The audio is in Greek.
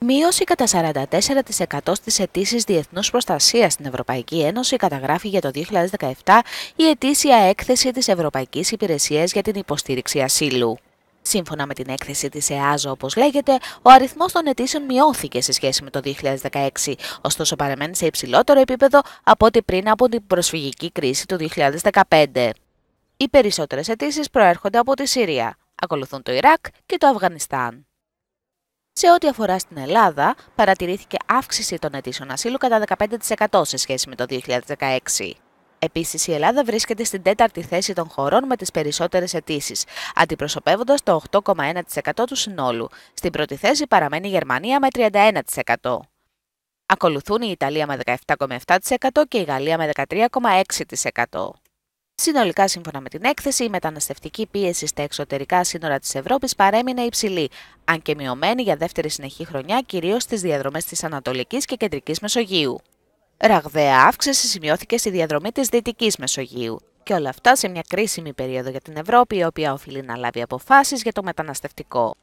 Μείωση κατά 44% στις αιτήσεις διεθνούς προστασίας στην Ευρωπαϊκή Ένωση καταγράφει για το 2017 η ετήσια έκθεση της Ευρωπαϊκής Υπηρεσίας για την Υποστήριξη Ασύλου. Σύμφωνα με την έκθεση της ΕΑΖΟ, όπως λέγεται, ο αριθμός των αιτήσεων μειώθηκε σε σχέση με το 2016, ωστόσο παραμένει σε υψηλότερο επίπεδο από ό,τι πριν από την προσφυγική κρίση του 2015. Οι περισσότερες αιτήσεις προέρχονται από τη Συρία, ακολουθούν το Ιράκ και το Αφγανιστάν. Σε ό,τι αφορά στην Ελλάδα, παρατηρήθηκε αύξηση των αιτήσεων ασύλου κατά 15% σε σχέση με το 2016. Επίσης, η Ελλάδα βρίσκεται στην τέταρτη θέση των χωρών με τις περισσότερες αιτήσεις, αντιπροσωπεύοντας το 8,1% του συνόλου. Στην πρώτη θέση παραμένει η Γερμανία με 31%. Ακολουθούν η Ιταλία με 17,7% και η Γαλλία με 13,6%. Συνολικά, σύμφωνα με την έκθεση, η μεταναστευτική πίεση στα εξωτερικά σύνορα της Ευρώπης παρέμεινε υψηλή, αν και μειωμένη για δεύτερη συνεχή χρονιά κυρίως στις διαδρομές της Ανατολικής και Κεντρικής Μεσογείου. Ραγδαία αύξηση σημειώθηκε στη διαδρομή της Δυτικής Μεσογείου και όλα αυτά σε μια κρίσιμη περίοδο για την Ευρώπη η οποία οφείλει να λάβει αποφάσεις για το μεταναστευτικό.